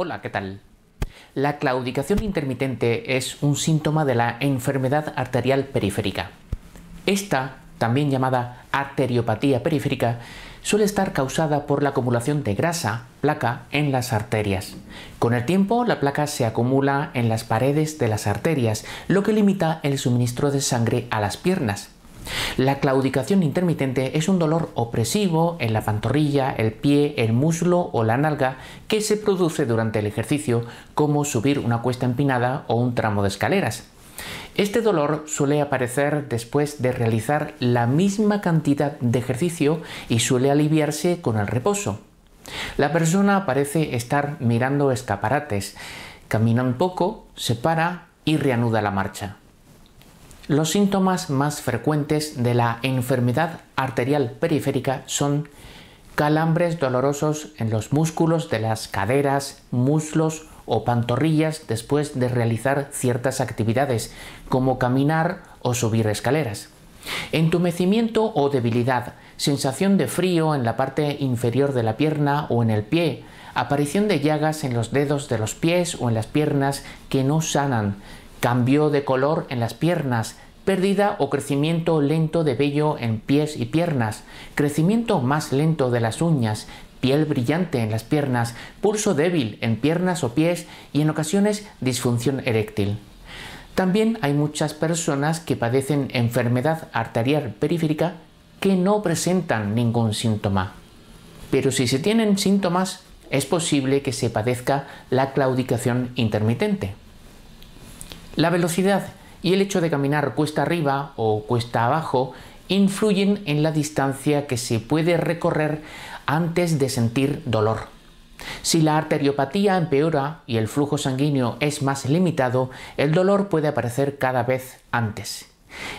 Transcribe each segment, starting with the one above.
Hola, ¿qué tal? La claudicación intermitente es un síntoma de la enfermedad arterial periférica. Esta, también llamada arteriopatía periférica, suele estar causada por la acumulación de grasa, placa, en las arterias. Con el tiempo, la placa se acumula en las paredes de las arterias, lo que limita el suministro de sangre a las piernas, la claudicación intermitente es un dolor opresivo en la pantorrilla, el pie, el muslo o la nalga que se produce durante el ejercicio, como subir una cuesta empinada o un tramo de escaleras. Este dolor suele aparecer después de realizar la misma cantidad de ejercicio y suele aliviarse con el reposo. La persona parece estar mirando escaparates, camina un poco, se para y reanuda la marcha. Los síntomas más frecuentes de la enfermedad arterial periférica son calambres dolorosos en los músculos de las caderas, muslos o pantorrillas después de realizar ciertas actividades como caminar o subir escaleras. Entumecimiento o debilidad, sensación de frío en la parte inferior de la pierna o en el pie, aparición de llagas en los dedos de los pies o en las piernas que no sanan, cambio de color en las piernas, pérdida o crecimiento lento de vello en pies y piernas, crecimiento más lento de las uñas, piel brillante en las piernas, pulso débil en piernas o pies y en ocasiones disfunción eréctil. También hay muchas personas que padecen enfermedad arterial periférica que no presentan ningún síntoma. Pero si se tienen síntomas, es posible que se padezca la claudicación intermitente. La velocidad y el hecho de caminar cuesta arriba o cuesta abajo influyen en la distancia que se puede recorrer antes de sentir dolor. Si la arteriopatía empeora y el flujo sanguíneo es más limitado, el dolor puede aparecer cada vez antes.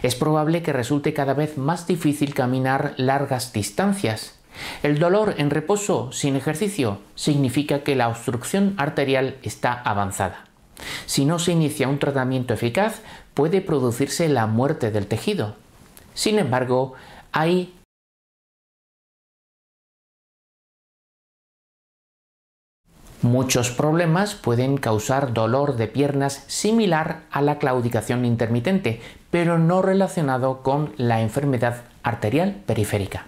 Es probable que resulte cada vez más difícil caminar largas distancias. El dolor en reposo sin ejercicio significa que la obstrucción arterial está avanzada. Si no se inicia un tratamiento eficaz, puede producirse la muerte del tejido. Sin embargo, hay Muchos problemas pueden causar dolor de piernas similar a la claudicación intermitente, pero no relacionado con la enfermedad arterial periférica.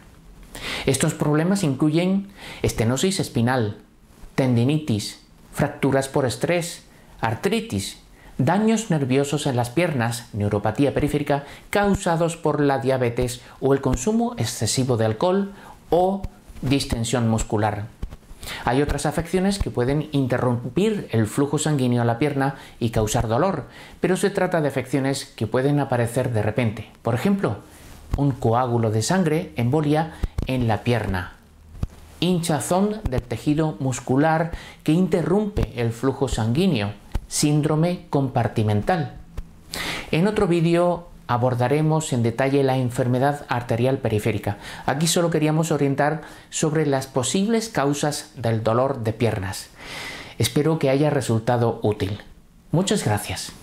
Estos problemas incluyen estenosis espinal, tendinitis, fracturas por estrés, artritis, daños nerviosos en las piernas, neuropatía periférica, causados por la diabetes o el consumo excesivo de alcohol o distensión muscular. Hay otras afecciones que pueden interrumpir el flujo sanguíneo a la pierna y causar dolor, pero se trata de afecciones que pueden aparecer de repente. Por ejemplo, un coágulo de sangre, embolia, en la pierna, hinchazón del tejido muscular que interrumpe el flujo sanguíneo, síndrome compartimental. En otro vídeo abordaremos en detalle la enfermedad arterial periférica. Aquí solo queríamos orientar sobre las posibles causas del dolor de piernas. Espero que haya resultado útil. Muchas gracias.